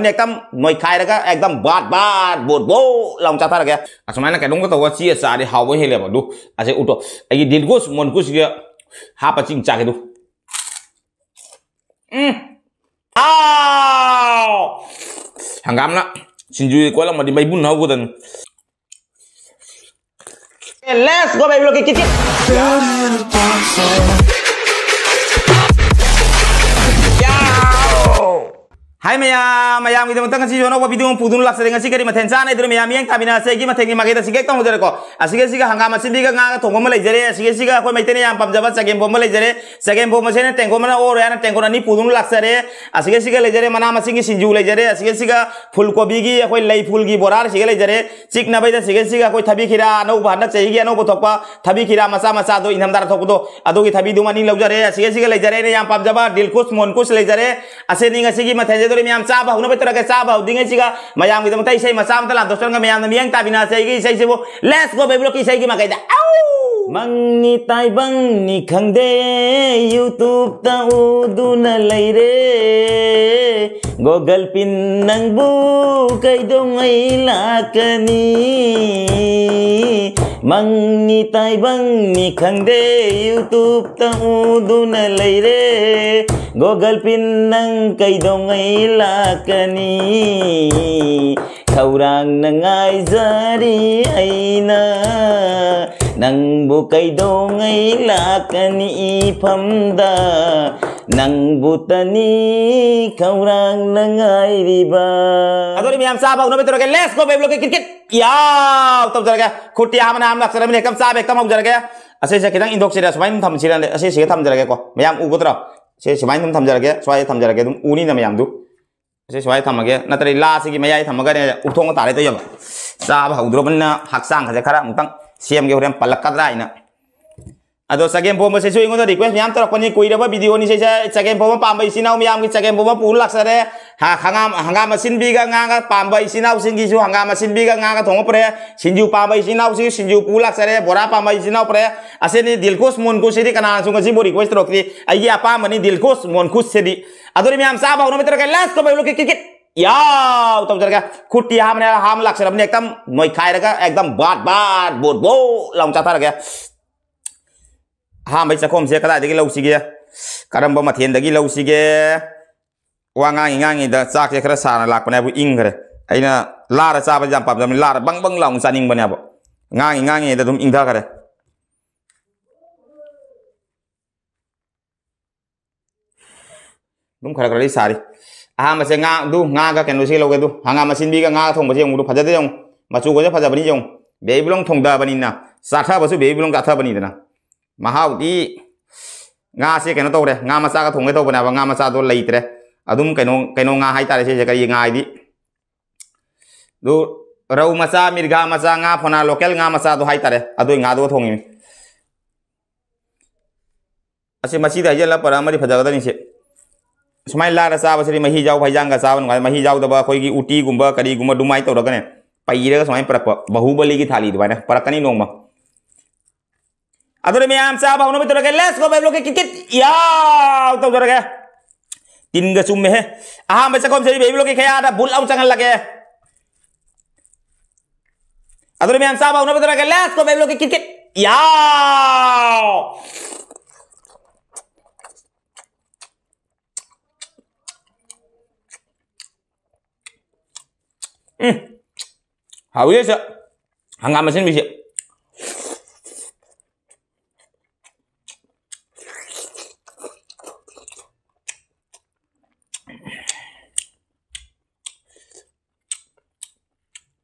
एकदम नई खाएर एकदम बात बात बोट बो लाउन चाथा रगे असमाना के डोंग तो सी सारे हाव हेले बदु असे उठो ए दिलगुस मनगुस गे हाप चिंग चाके दु हं आओ हंगामना सिंजु कोला मदि बाई बुन हाव गदन लेट्स गो बाई लोके किचन हाई मैम मैं मतलब पीदूँ पुदून लागरी मैं चाइद मैं यहाँ तमेंगेको हंगाम थोम लेको मैंने पमजब चगे बोम लेजरे चगे बोम से तेंगोम ओर है तेंगोन अभी पुदून लागरे मना सिंजू लेजरे फुलकोबी की फुल की बोरा लेजरे चिकनबाई थबी खीरा अनु हन चाहिए अनुब थोप थबी खीरा मचा मचा इनमदार थोपोदी थबी दो मनी लौजरे लेजरे पमजब दिलकुश मोनकुश दुरी मैं चा भाव नई तरह के चा भाव दिंगा मैं इस मचाला दोस्तों का मैं मैं ताबीना से लेस गो बेबलो की माइद मंगनी ताइबंगनी खंगदे यूट्यूब तुन लेरे गोगल पिन नंगबू कई दो मई लाकनी mang ni tai bang ni khăng de youtube ta u du na lay re google pin nang kai dong ai la kani thorang na ngai zari na nang bu cây dong ai la kani pham da nang butani kaurang nangai riba Aduh ini, sahab agno be toroge let's go babe loke ya tab jara gaya khutti amna amna aksara mine kam sahab ektam hok jara gaya ase se kidang indok sira sumain tham sira ase tham jara gaya ko miyam ugotra se sumain tham tham jara gaya tham jara gaya dum uni na miyam du ase suai tham gaya na tari la se gi ya, tham ga ne ya. uthong ta re to yam sahab hok dro ban na hak sang siam palak kadra nah. अदो चगेम पोम से रिक्वेस्ट मैं तरक्नी कूरब वीडियो से चगेम पोम पाब इनाव मैं चगेम पोम पू लाचरे हंगाम हंगाम सिंबीग गांग पाब इनाव हंगाम सिंबीग गांग थोपरे सिंजू पाब इनाव सिंजू पू लाचरे बोरा पाब इनाव परे असेनी मोनखुश से कनासू रिक्वेस्ट तरक्की अगी अपामनी मोनखुश से मैं चाब हूं मित्र क्रिकेट याव तब जरा खुट्टी हमने हम लाख अपने एकदम मई खाए एकदम बाट बाट बोट बो लाऊं चाहता गया ꯑꯍꯥꯟꯕꯩ ꯆꯈꯣꯝꯁꯦ ꯀꯗꯥꯏꯗꯒꯤ ꯂꯧꯁꯤꯒꯦ ꯀꯔꯝꯕ ꯃꯊꯦꯜꯗꯒꯤ ꯂꯧꯁꯤꯒꯦ ꯋꯥ ꯉꯥꯡꯉꯤ ꯉꯥꯡꯉꯤꯗ ꯆꯥꯛꯁꯦ ꯈꯔ ꯁꯥꯅ ꯂꯥꯛꯄꯅꯦꯕ ꯏꯪꯈ꯭ꯔꯦ ꯑꯩꯅ ꯂꯥꯔ ꯆꯥꯕꯁꯦ ꯌꯥꯝ ꯄꯥꯝꯖꯕꯅꯤ ꯂꯥꯔ ꯕꯪ ꯕꯪ ꯂꯥꯎꯅ ꯆꯥꯅꯤꯡꯕꯅꯦꯕ ꯉꯥꯡꯉꯤ ꯉꯥꯡꯉꯤꯉꯩꯗ ꯑꯗꯨꯝ ꯏꯪꯊꯈ꯭ꯔꯦ ꯑꯗꯨꯝ ꯈꯔ ꯈꯔꯗꯤ ꯁꯥꯔꯤ ꯑꯍꯥꯟꯕꯁꯦ ꯉꯥꯗꯨ ꯉꯥꯒ ꯀꯩꯅꯣꯁꯤ ꯂꯧꯒꯦ ꯑꯗꯨ ꯍꯪꯒꯥꯝ ꯃꯆꯤꯟꯕꯤꯒ ꯉꯥꯒ ꯊꯣꯡꯕꯁꯦ ꯌꯦꯡꯉꯨꯗꯨ ꯐꯖꯗꯦ ꯌꯦꯡꯉꯨ ꯃꯆꯨꯒꯁꯦ ꯐꯖꯕꯅꯤ ꯌꯦꯡꯉꯨ ꯕꯦꯕꯤ ꯕꯨꯂꯣꯡ ꯊꯣꯡꯗꯕꯅꯤꯅ ꯆꯥꯊꯕꯁꯨ ꯕꯦꯕꯤ ꯕꯨꯂꯣꯡ ꯆꯥꯊꯕꯅꯤꯗꯅ महाे कहो तौर मचा थोंगे तब लेते कौ कई रौ मचा मिर्घा मचा फोना लोकल मचाद्रे थोंगीपर फजदनी सुमाय ला से मही जाऊ फैजा चाब नु मही जाऊदब अखोई उटी गुम करीगुम दुम तौरकने पीर सुमाय पड़प बहु बली की थाली दुमान पड़कनी नोंब अदर मैं आम से आप अपनों में तो लगे लेस को के कितने याँ तो उधर गया तीन का सुम में है आम बच्चा कौन से बेबलों के क्या आता बुलाऊं चंगल लगे अदर में आम से आप अपनों में तो लगे लेस को के कितने याँ हम्म हाँ ये सब हंगामा सिंह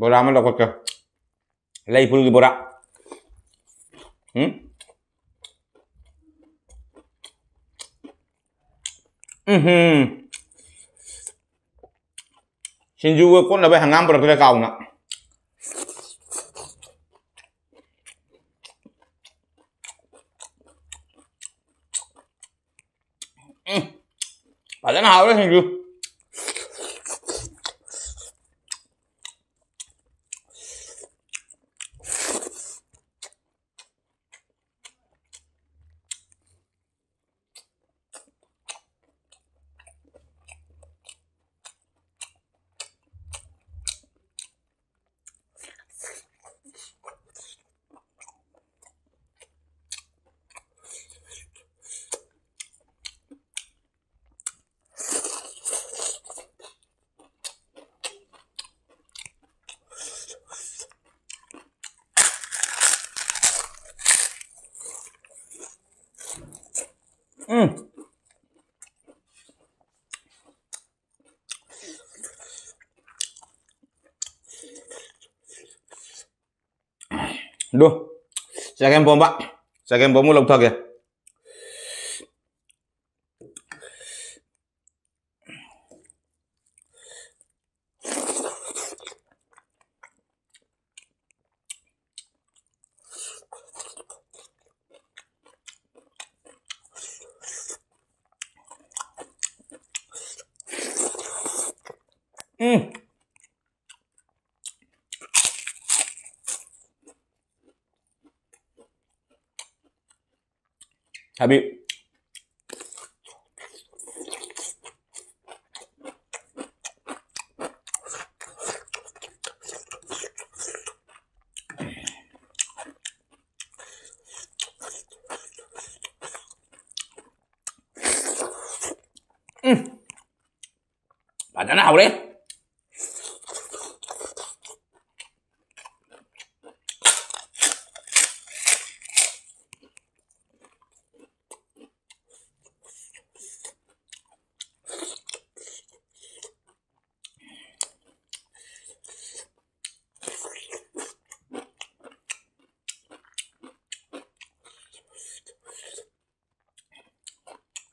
보람을 넣었죠. 레이블기 보라. 응? 음. 신주의 꽃나베 항암 보라 그래 가오나. 응. 맞아 나 하루 신주. Hmm. Duh, saya kembom pak, saya kembom mulut ya. Mm. Habib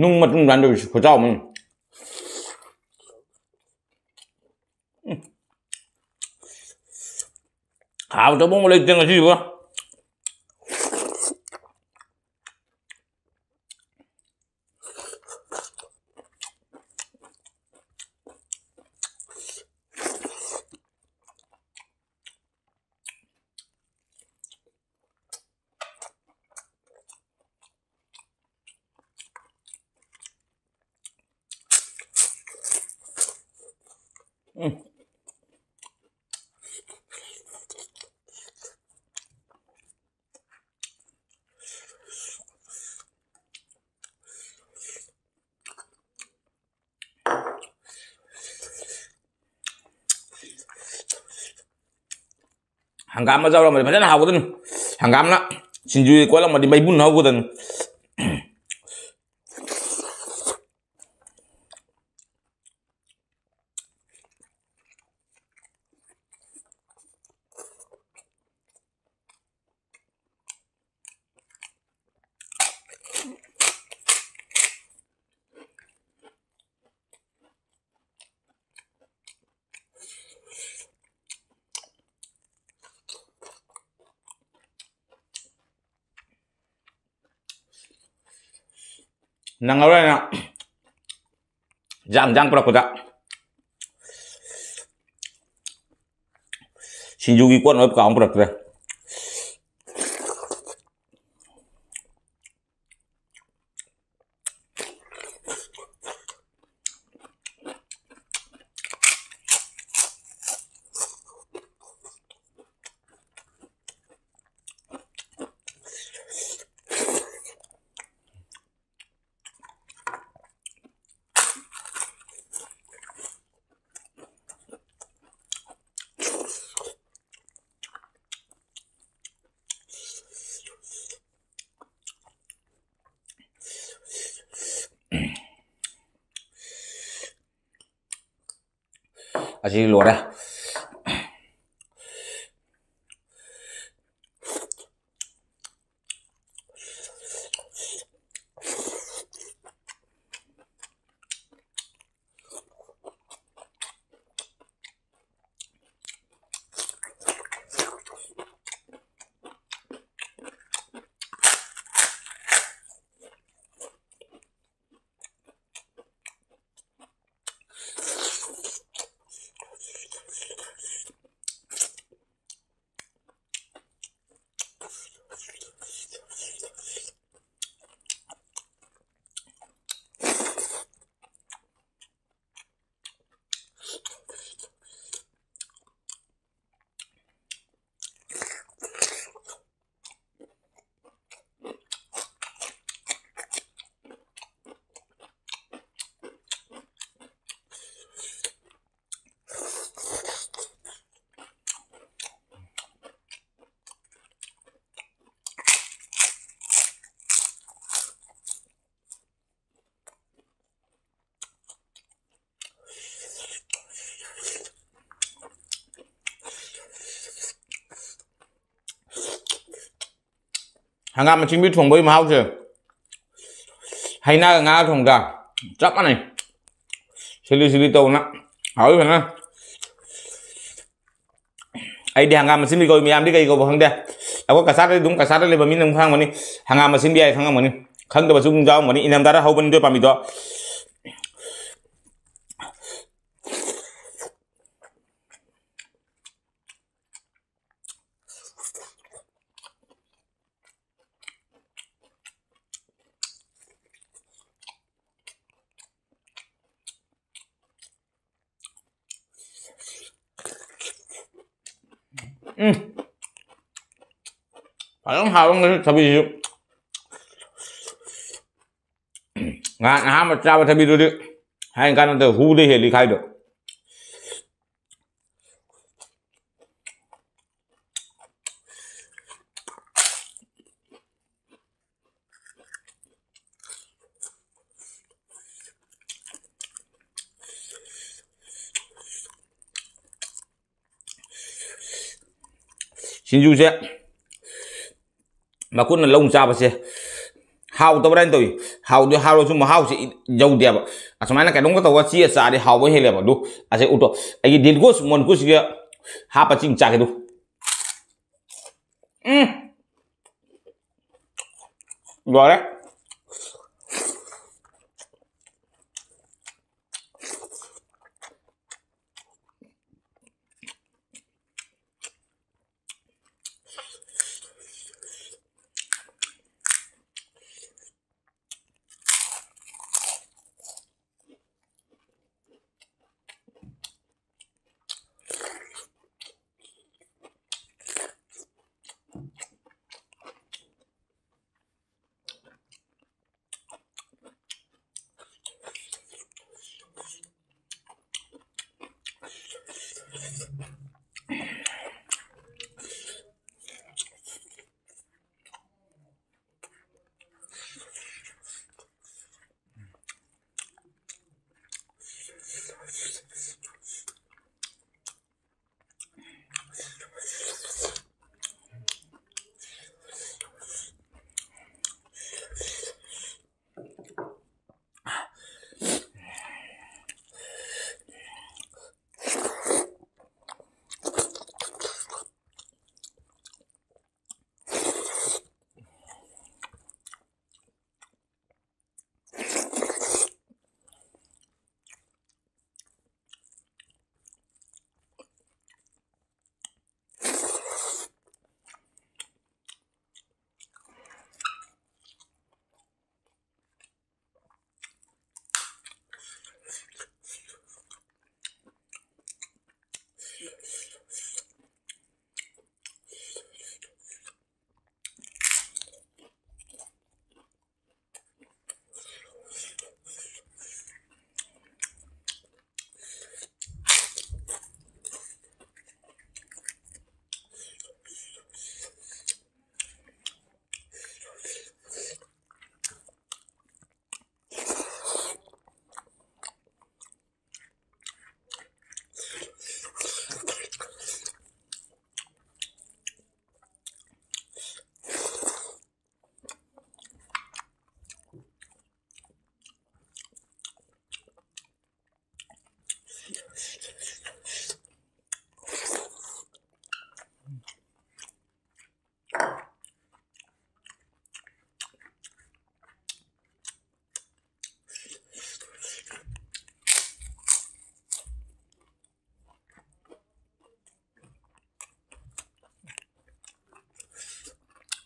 nung mà trung đoàn được của cháu mình hào cho bông lên tiếng là gì quá đâu hangam ma jaw ma ban hau ko den hangam na sinju ko la mà đi mai bún hau ko den nangawala na jang jang prakuta sinjugi kuan wep kaong prakuta 阿基罗嘞。hàng ngà mà chính biết phòng bơi mà hao chưa hay na ngà thùng ra chắc này xử lý xử lý tàu nè hỏi phải nè ai đi hàng ngà mà xin đi coi miam đi cái coi bằng đây à có cả sát đấy đúng cả sát đấy bây mình không khang mà đi hàng ngà mà xin đi ai khang mà đi khang được bao nhiêu cũng giao mà đi in làm ta đã hậu bên tôi bà mình đó Ừ. phải không không 음. bị 잡이 ngạn ham mà trao thà bị đôi hai anh can từ hú đi hiền đi khai được ꯁꯤꯡꯖꯨꯁꯦ ꯃꯈꯨꯠꯅ ꯂꯧ ꯆꯥꯕꯁꯦ ꯍꯥꯎꯇꯕ꯭ꯔꯥ ꯍꯥꯏꯅ ꯇꯧꯏ ꯍꯥꯎꯗꯤ ꯍꯥꯎꯔꯁꯨ ꯃꯍꯥꯎꯁꯦ ꯌꯧꯗꯦꯕ ꯑꯁꯨꯃꯥꯏꯅ ꯀꯩꯅꯣꯝꯒ ꯇꯧꯔꯒ ꯆꯦ ꯆꯥꯔꯗꯤ ꯍꯥꯎꯕ ꯍꯦꯜꯂꯦꯕ ꯑꯗꯨ ꯑꯁꯦ ꯎꯇꯣ ꯑꯩꯒꯤ ꯗꯤꯜꯒꯣꯁ ꯃꯣꯟꯒꯣꯁꯤꯒ ꯍꯥꯞꯄ ꯆꯤꯡ ꯆꯥꯒꯦꯗꯨ ꯎꯝ ꯂꯣꯏꯔꯦ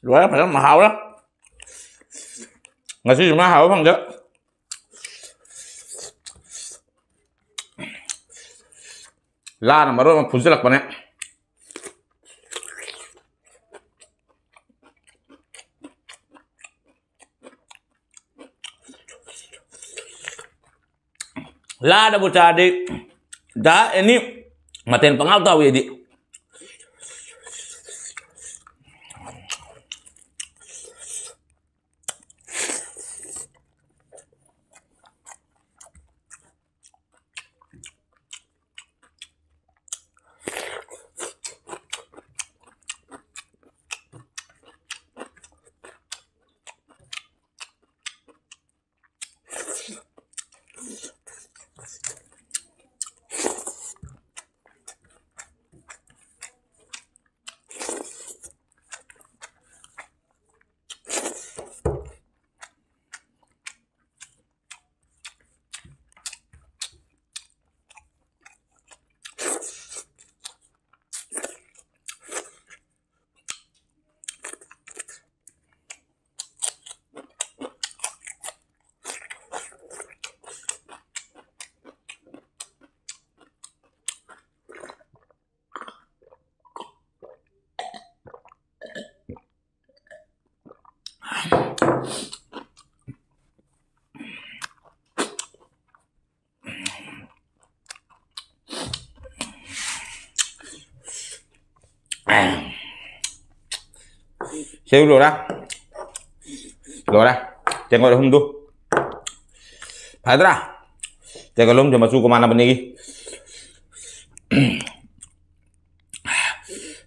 Lumayan pedas mahal lah. Nggak sih cuma ada bocah adik. Dah, ini matiin pengal tahu ya, dik. Saya lo dah. Lo dah. Jangan kau dah hundu. Padra. Jangan lo jom masuk ke mana pun lagi.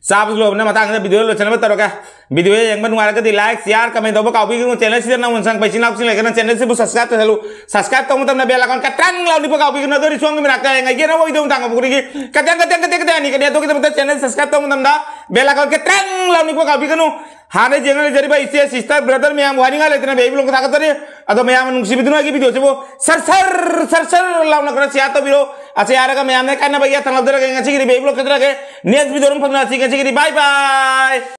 ꯆꯥꯕꯁꯨ ꯂꯣꯏꯕꯅ ꯃꯇꯥꯡꯁꯤꯗ ꯚꯤꯗꯤꯑꯣ ꯂꯣꯏꯁꯟꯅꯕ ꯇꯧꯔꯒ ꯚꯤꯗꯤꯑꯣ ꯌꯦꯡꯕ ꯅꯨꯡꯉꯥꯏꯔꯒꯗꯤ like share comment ꯇꯧꯕ ꯀꯥꯎꯕꯤꯒꯅꯨ ꯆꯦꯅꯦꯜꯁꯤꯗ ꯅꯧꯅ ꯆꯪꯕ ꯏꯆꯤꯟ ꯏꯅꯥꯎꯁꯤꯡ ꯂꯩꯒꯅ ꯆꯦꯅꯦꯜꯁꯤꯕꯨ ꯁꯕꯁꯀ꯭ꯔꯥꯏꯕ ꯇꯧꯁꯜꯂꯨ ꯁꯕꯁꯀ꯭ꯔꯥꯏꯕ ꯇꯧꯕ ꯃꯇꯝꯗ ꯕꯦꯜ ꯑꯦꯀꯥꯎꯟ ꯀꯇꯪ ꯂꯥꯎꯅꯤꯄ ꯀꯥꯎꯕꯤꯒꯅꯨ ꯑꯗꯨꯗꯤ ꯁꯣꯝꯒꯤ ꯃꯅꯥꯛꯇ ꯌꯦꯡꯉꯒꯦꯅ ꯑꯣꯏꯗꯧ ꯇꯥꯡꯕ ꯄꯨꯈ꯭ꯔꯤꯒꯤ ꯀꯇꯪ ꯀꯇꯪ ꯀꯇꯪ ꯀꯇꯪ ꯑꯅꯤ ꯀꯅꯤ ꯑꯗꯨꯒꯤꯗꯃꯛꯇ ꯆꯦꯅꯦꯜ ꯁꯕꯁꯀ꯭ꯔꯥꯏꯕ ꯇꯧꯕ ꯃꯇꯝꯗ ꯕꯦꯜ ꯑꯦꯀꯥꯎꯟ ꯀꯇꯪ ꯂꯥꯎꯅꯤꯄ ꯀꯥꯎꯕꯤꯒꯅꯨ हाँ जेनरल रिजर्व इसे सिस्टर ब्रदर मैं हम वारिंगा लेते हैं बेबी लोग ताकत रे अदो मैं हम नुसी बिदनो की वीडियो से वो सर सर सर सर लाउना कर सिया तो बिरो అసలు యారగా మీ అందరికన్నా భయ్యా తన దగ్గర ఇంకా చిగిరి బేబులో దగ్గర నేర్చుకుని దూరం పొందిన చిగిరి బాయ్ బాయ్